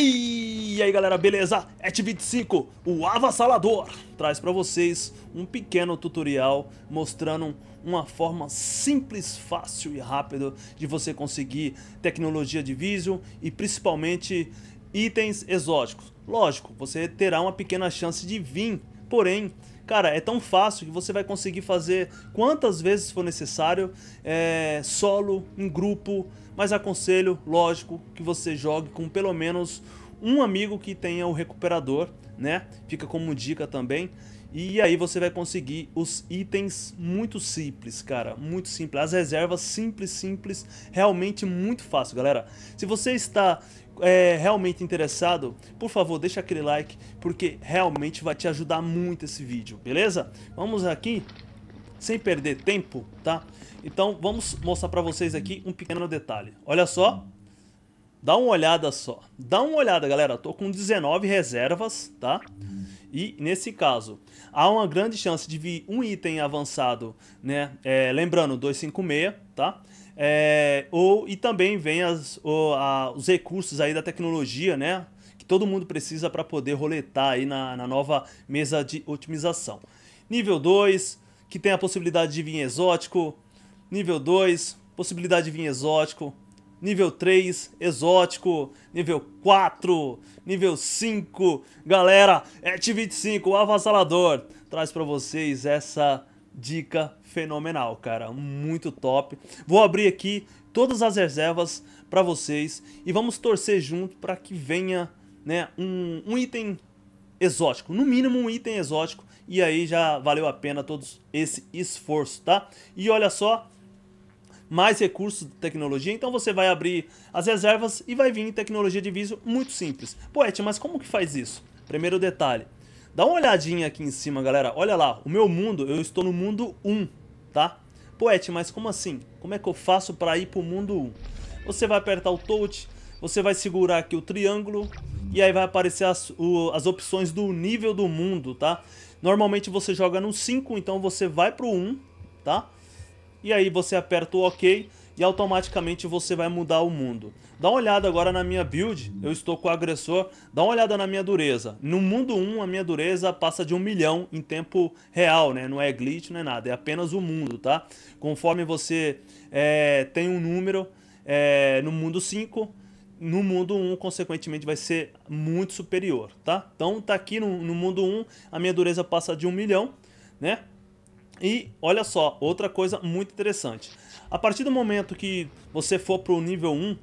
E aí galera, beleza? Et25, o avassalador, traz para vocês um pequeno tutorial mostrando uma forma simples, fácil e rápida de você conseguir tecnologia de vídeo e principalmente itens exóticos. Lógico, você terá uma pequena chance de vir, porém Cara, é tão fácil que você vai conseguir fazer quantas vezes for necessário, é, solo, em grupo, mas aconselho, lógico, que você jogue com pelo menos um amigo que tenha o recuperador, né? Fica como dica também. E aí você vai conseguir os itens muito simples, cara, muito simples. As reservas simples, simples, realmente muito fácil, galera. Se você está é, realmente interessado, por favor, deixa aquele like, porque realmente vai te ajudar muito esse vídeo, beleza? Vamos aqui, sem perder tempo, tá? Então vamos mostrar para vocês aqui um pequeno detalhe. Olha só. Dá uma olhada só. Dá uma olhada, galera. Eu tô com 19 reservas, tá? E nesse caso, há uma grande chance de vir um item avançado, né? É, lembrando, 256, tá? É, ou, e também vem as, a, os recursos aí da tecnologia, né? Que todo mundo precisa para poder roletar aí na, na nova mesa de otimização. Nível 2, que tem a possibilidade de vir exótico. Nível 2, possibilidade de vir exótico nível 3, exótico, nível 4, nível 5. Galera, ET25, avassalador, traz para vocês essa dica fenomenal, cara, muito top. Vou abrir aqui todas as reservas para vocês e vamos torcer junto para que venha né, um, um item exótico, no mínimo um item exótico, e aí já valeu a pena todo esse esforço, tá? E olha só, mais recursos de tecnologia, então você vai abrir as reservas e vai vir em tecnologia de vídeo muito simples. Poete, mas como que faz isso? Primeiro detalhe, dá uma olhadinha aqui em cima, galera. Olha lá, o meu mundo, eu estou no mundo 1, tá? Poete, mas como assim? Como é que eu faço para ir pro mundo 1? Você vai apertar o touch, você vai segurar aqui o triângulo e aí vai aparecer as, o, as opções do nível do mundo, tá? Normalmente você joga no 5, então você vai pro 1, tá? e aí você aperta o OK e automaticamente você vai mudar o mundo. Dá uma olhada agora na minha build, eu estou com o agressor, dá uma olhada na minha dureza. No mundo 1, a minha dureza passa de 1 milhão em tempo real, né? Não é glitch, não é nada, é apenas o mundo, tá? Conforme você é, tem um número é, no mundo 5, no mundo 1, consequentemente, vai ser muito superior, tá? Então tá aqui no, no mundo 1, a minha dureza passa de 1 milhão, né? E olha só, outra coisa muito interessante. A partir do momento que você for pro nível 1,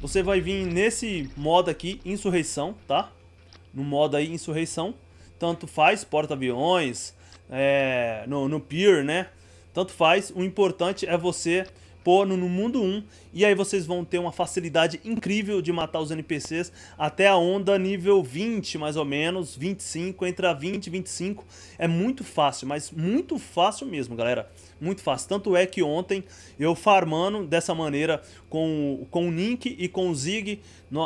você vai vir nesse modo aqui, Insurreição, tá? No modo aí, Insurreição. Tanto faz, porta-aviões, é, no, no pier, né? Tanto faz, o importante é você pôr no mundo 1 e aí vocês vão ter uma facilidade incrível de matar os NPCs até a onda nível 20, mais ou menos, 25, entre a 20 e 25. É muito fácil, mas muito fácil mesmo, galera. Muito fácil. Tanto é que ontem eu farmando dessa maneira com, com o Nink e com o Zig,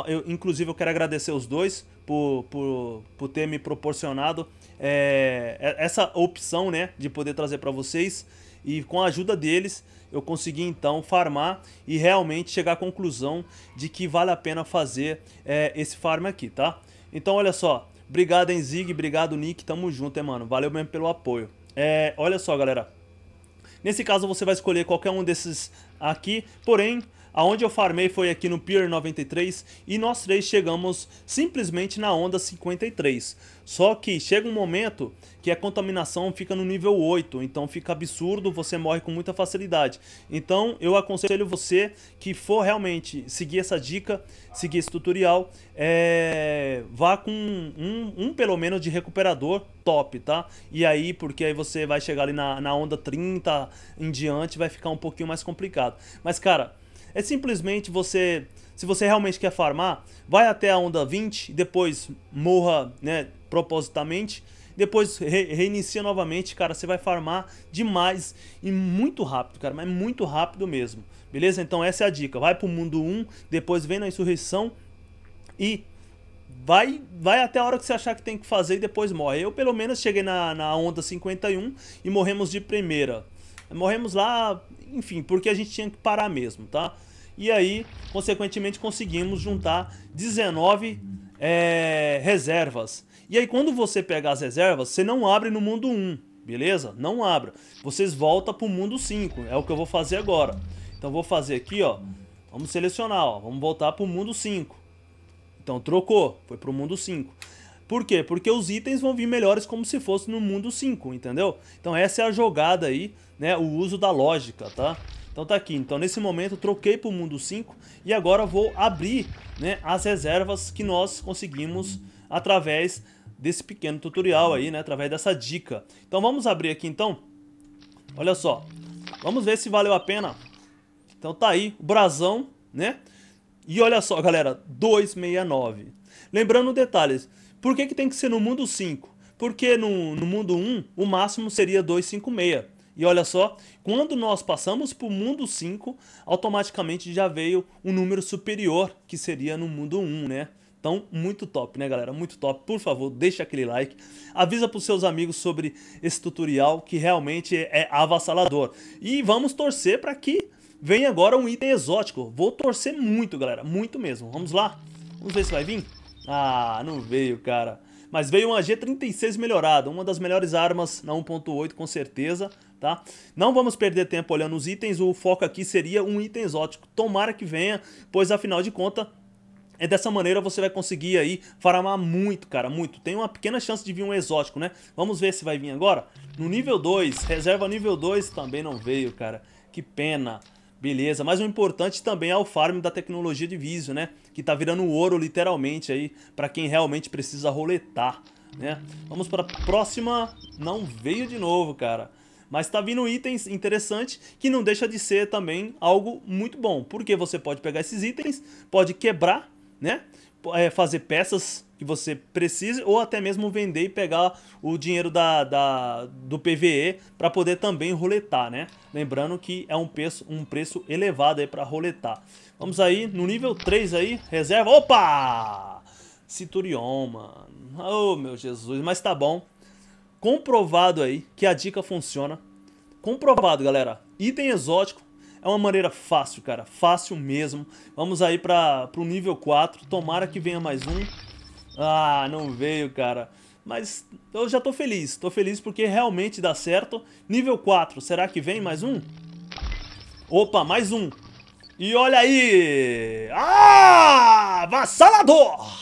eu, inclusive eu quero agradecer os dois por, por, por ter me proporcionado é, essa opção né, de poder trazer para vocês e com a ajuda deles eu consegui então farmar e realmente chegar à conclusão de que vale a pena fazer é, esse farm aqui, tá? Então olha só, obrigado Enzig, obrigado Nick, tamo junto, hein, mano? Valeu mesmo pelo apoio. É, olha só, galera. Nesse caso você vai escolher qualquer um desses aqui, porém, aonde eu farmei foi aqui no Pier 93 e nós três chegamos simplesmente na onda 53. Só que chega um momento que a contaminação fica no nível 8, então fica absurdo, você morre com muita facilidade. Então eu aconselho você que for realmente seguir essa dica, seguir esse tutorial, é... vá com um, um, pelo menos de recuperador top, tá? E aí, porque aí você vai chegar ali na, na onda 30 em diante, vai ficar um pouquinho mais complicado. Mas, cara, é simplesmente você. Se você realmente quer farmar, vai até a onda 20, depois morra, né, propositamente. Depois re reinicia novamente, cara. Você vai farmar demais e muito rápido, cara. Mas muito rápido mesmo. Beleza? Então essa é a dica. Vai pro mundo 1, depois vem na insurreição e vai, vai até a hora que você achar que tem que fazer e depois morre. Eu, pelo menos, cheguei na, na onda 51 e morremos de primeira. Morremos lá, enfim, porque a gente tinha que parar mesmo, tá? E aí, consequentemente, conseguimos juntar 19 é, reservas. E aí, quando você pega as reservas, você não abre no mundo 1, beleza? Não abra. Vocês voltam pro mundo 5, é o que eu vou fazer agora. Então, vou fazer aqui, ó. Vamos selecionar, ó. Vamos voltar pro mundo 5. Então, trocou. Foi pro mundo 5. Por quê? Porque os itens vão vir melhores como se fosse no mundo 5, entendeu? Então essa é a jogada aí, né? O uso da lógica, tá? Então tá aqui, então nesse momento eu troquei pro mundo 5 e agora vou abrir né, as reservas que nós conseguimos através desse pequeno tutorial aí, né, através dessa dica. Então vamos abrir aqui então, olha só, vamos ver se valeu a pena. Então tá aí, o brasão, né, e olha só galera, 269. Lembrando detalhes, por que, que tem que ser no mundo 5? Porque no, no mundo 1, um, o máximo seria 256. E olha só, quando nós passamos para o mundo 5, automaticamente já veio um número superior, que seria no mundo 1, um, né? Então, muito top, né, galera? Muito top. Por favor, deixa aquele like. Avisa para os seus amigos sobre esse tutorial, que realmente é avassalador. E vamos torcer para que venha agora um item exótico. Vou torcer muito, galera. Muito mesmo. Vamos lá? Vamos ver se vai vir? Ah, não veio, cara. Mas veio uma G36 melhorada, uma das melhores armas na 1.8 com certeza, tá? Não vamos perder tempo olhando os itens, o foco aqui seria um item exótico. Tomara que venha, pois afinal de contas, é dessa maneira você vai conseguir aí farmar muito, cara, muito. Tem uma pequena chance de vir um exótico, né? Vamos ver se vai vir agora. No nível 2, reserva nível 2 também não veio, cara. Que pena. Beleza, mas o importante também é o farm da tecnologia de viso, né? Que tá virando ouro literalmente aí para quem realmente precisa roletar, né? Vamos para próxima. Não veio de novo, cara. Mas tá vindo itens interessantes que não deixa de ser também algo muito bom. Porque você pode pegar esses itens, pode quebrar, né? é, fazer peças que você precise ou até mesmo vender e pegar o dinheiro da, da do PVE para poder também roletar, né? Lembrando que é um preço, um preço elevado aí para roletar. Vamos aí no nível 3 aí, reserva. Opa! Citurion, mano. Oh, meu Jesus, mas tá bom. Comprovado aí que a dica funciona. Comprovado, galera. Item exótico é uma maneira fácil, cara. Fácil mesmo. Vamos aí para o nível 4. Tomara que venha mais um. Ah, não veio, cara. Mas eu já tô feliz. Tô feliz porque realmente dá certo. Nível 4. Será que vem mais um? Opa, mais um. E olha aí! Ah! Vassalador!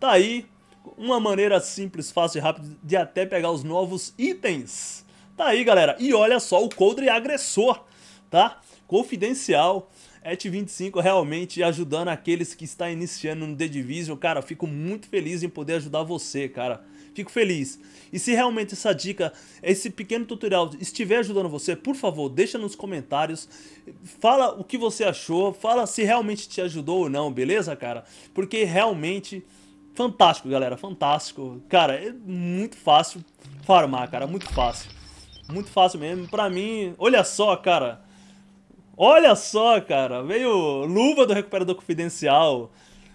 Tá aí uma maneira simples, fácil e rápida de até pegar os novos itens. Tá aí, galera. E olha só o coldre agressor, tá? confidencial. At 25 realmente ajudando aqueles que está iniciando no The Division, cara, fico muito feliz em poder ajudar você, cara. Fico feliz. E se realmente essa dica, esse pequeno tutorial estiver ajudando você, por favor, deixa nos comentários, fala o que você achou, fala se realmente te ajudou ou não, beleza, cara? Porque realmente fantástico, galera, fantástico. Cara, é muito fácil farmar, cara, muito fácil. Muito fácil mesmo. Pra mim, olha só, cara, Olha só, cara. Veio Luva do Recuperador Confidencial.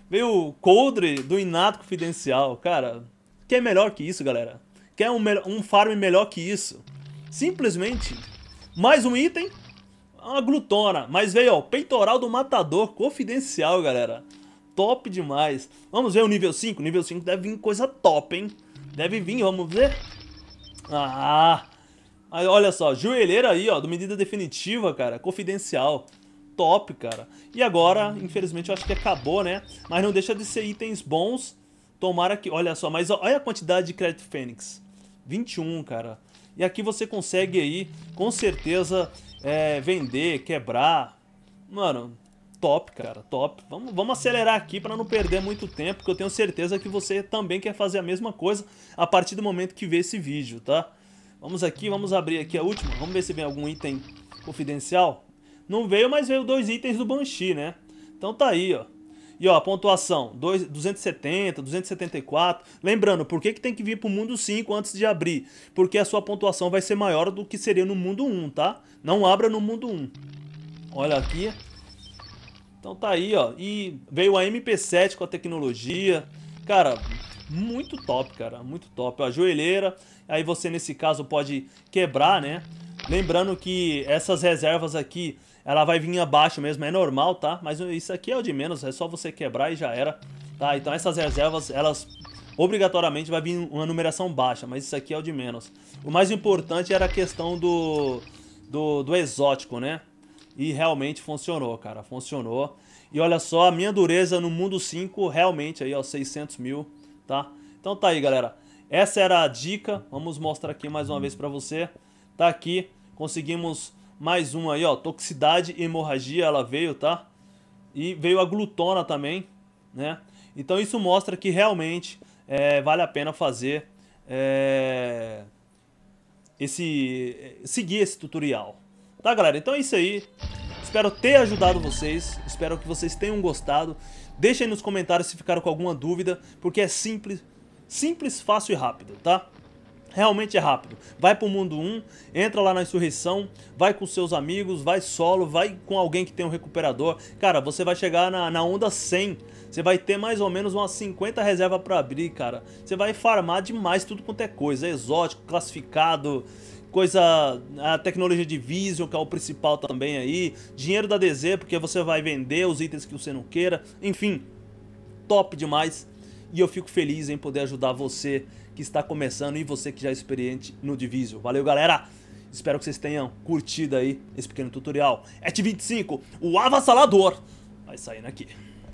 Veio Coldre do Inato Confidencial. Cara, é melhor que isso, galera? Quer é um, um farm melhor que isso? Simplesmente, mais um item. Uma glutona. Mas veio, ó, Peitoral do Matador Confidencial, galera. Top demais. Vamos ver o nível 5. Nível 5 deve vir coisa top, hein? Deve vir, vamos ver. Ah, Aí, olha só, joelheira aí, ó, do medida definitiva, cara, confidencial. Top, cara. E agora, infelizmente, eu acho que acabou, né? Mas não deixa de ser itens bons. Tomara que... Olha só, mas olha a quantidade de crédito Fênix. 21, cara. E aqui você consegue aí, com certeza, é, vender, quebrar. Mano, top, cara, top. Vamos, vamos acelerar aqui para não perder muito tempo, que eu tenho certeza que você também quer fazer a mesma coisa a partir do momento que vê esse vídeo, Tá? Vamos aqui, vamos abrir aqui a última. Vamos ver se vem algum item confidencial. Não veio, mas veio dois itens do Banshee, né? Então tá aí, ó. E ó, a pontuação, 2, 270, 274. Lembrando, por que, que tem que vir pro mundo 5 antes de abrir? Porque a sua pontuação vai ser maior do que seria no mundo 1, tá? Não abra no mundo 1. Olha aqui. Então tá aí, ó. E veio a MP7 com a tecnologia. Cara, muito top, cara, muito top. A joelheira, aí você nesse caso pode quebrar, né? Lembrando que essas reservas aqui, ela vai vir abaixo mesmo, é normal, tá? Mas isso aqui é o de menos, é só você quebrar e já era, tá? Então essas reservas, elas obrigatoriamente vai vir uma numeração baixa, mas isso aqui é o de menos. O mais importante era a questão do, do, do exótico, né? E realmente funcionou, cara, funcionou. E olha só, a minha dureza no mundo 5, realmente aí, ó, 600 mil tá? Então tá aí, galera. Essa era a dica. Vamos mostrar aqui mais uma vez para você. Tá aqui. Conseguimos mais uma aí, ó. Toxicidade e hemorragia, ela veio, tá? E veio a glutona também, né? Então isso mostra que realmente é, vale a pena fazer é, esse seguir esse tutorial. Tá, galera? Então é isso aí. Espero ter ajudado vocês. Espero que vocês tenham gostado. Deixem nos comentários se ficaram com alguma dúvida, porque é simples, simples, fácil e rápido, tá? Realmente é rápido. Vai pro mundo 1, entra lá na insurreição, vai com seus amigos, vai solo, vai com alguém que tem um recuperador. Cara, você vai chegar na, na onda 100. Você vai ter mais ou menos umas 50 reservas para abrir, cara. Você vai farmar demais tudo quanto é coisa. exótico, classificado, coisa, a tecnologia de Vision, que é o principal também aí, dinheiro da DZ, porque você vai vender os itens que você não queira, enfim, top demais. E eu fico feliz em poder ajudar você que está começando e você que já é experiente no Division. Valeu, galera! Espero que vocês tenham curtido aí esse pequeno tutorial. Et25, o avassalador, vai saindo aqui.